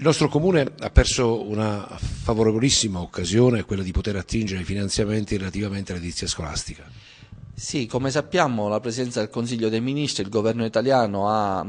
Il nostro comune ha perso una favorevolissima occasione, quella di poter attingere ai finanziamenti relativamente all'edizia scolastica. Sì, come sappiamo la presenza del Consiglio dei Ministri, il governo italiano ha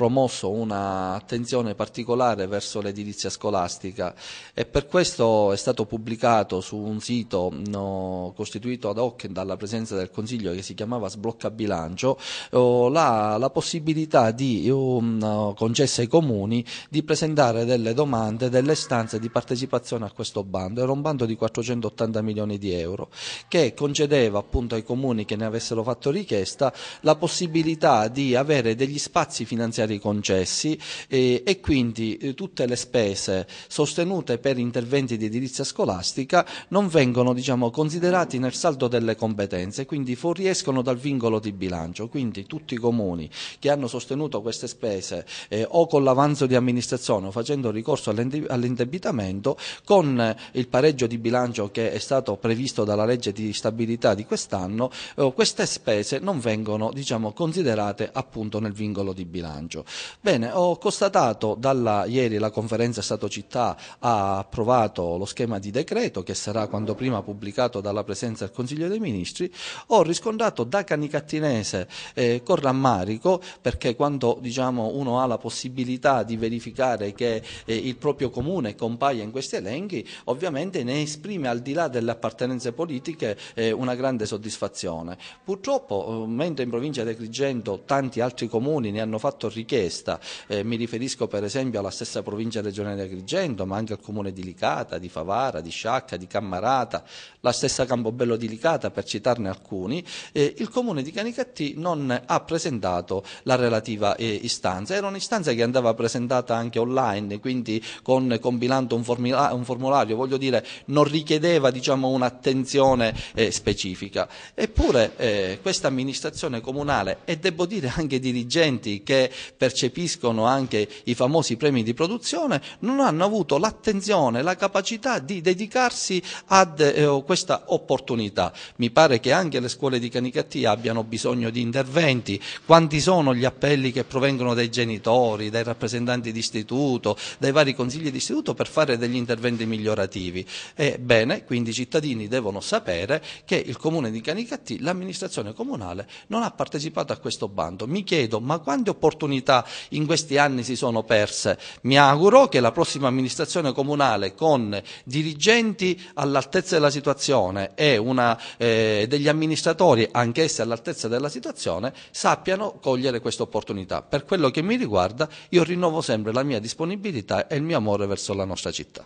promosso un'attenzione particolare verso l'edilizia scolastica e per questo è stato pubblicato su un sito no, costituito ad hoc dalla presenza del Consiglio che si chiamava Sblocca Bilancio la, la, possibilità di, um, concessa ai comuni di presentare delle domande, delle stanze di partecipazione a questo bando. Era un bando di 480 milioni di euro che concedeva appunto ai comuni che ne avessero fatto richiesta la possibilità di avere degli spazi finanziari finanziari concessi eh, e quindi eh, tutte le spese sostenute per interventi di edilizia scolastica non vengono diciamo, considerati nel saldo delle competenze, quindi fuoriescono dal vincolo di bilancio. Quindi tutti i comuni che hanno sostenuto queste spese eh, o con l'avanzo di amministrazione o facendo ricorso all'indebitamento, con eh, il pareggio di bilancio che è stato previsto dalla legge di stabilità di quest'anno, eh, queste spese non vengono diciamo, considerate appunto nel vincolo di bilancio bilancio. Bene, ho constatato dalla ieri la conferenza Stato-Città ha approvato lo schema di decreto che sarà quando prima pubblicato dalla presenza del Consiglio dei Ministri, ho riscontrato da canicattinese eh, con rammarico perché quando diciamo, uno ha la possibilità di verificare che eh, il proprio comune compaia in questi elenchi, ovviamente ne esprime al di là delle appartenenze politiche eh, una grande soddisfazione. Purtroppo, eh, mentre in provincia di Agrigento tanti altri comuni ne hanno fatto richiesta richiesta. Eh, mi riferisco per esempio alla stessa provincia regionale di Agrigento, ma anche al comune di Licata, di Favara, di Sciacca, di Cammarata, la stessa Campobello di Licata, per citarne alcuni. Eh, il comune di Canicattì non ha presentato la relativa eh, istanza. Era un'istanza che andava presentata anche online, quindi con, compilando un, formula, un, formulario, voglio dire, non richiedeva diciamo, un'attenzione eh, specifica. Eppure eh, questa amministrazione comunale e devo dire anche ai dirigenti che percepiscono anche i famosi premi di produzione, non hanno avuto l'attenzione, la capacità di dedicarsi a eh, oh, questa opportunità. Mi pare che anche le scuole di Canicatia abbiano bisogno di interventi. Quanti sono gli appelli che provengono dai genitori, dai rappresentanti di istituto, dai vari consigli di istituto per fare degli interventi migliorativi? Ebbene, quindi i cittadini devono sapere che il comune di Canicattì, l'amministrazione comunale, non ha partecipato a questo bando. Mi chiedo, ma quante opportunità realtà in questi anni si sono perse. Mi auguro che la prossima amministrazione comunale con dirigenti all'altezza della situazione e una, eh, degli amministratori anch'essi all'altezza della situazione sappiano cogliere questa opportunità. Per quello che mi riguarda io rinnovo sempre la mia disponibilità e il mio amore verso la nostra città.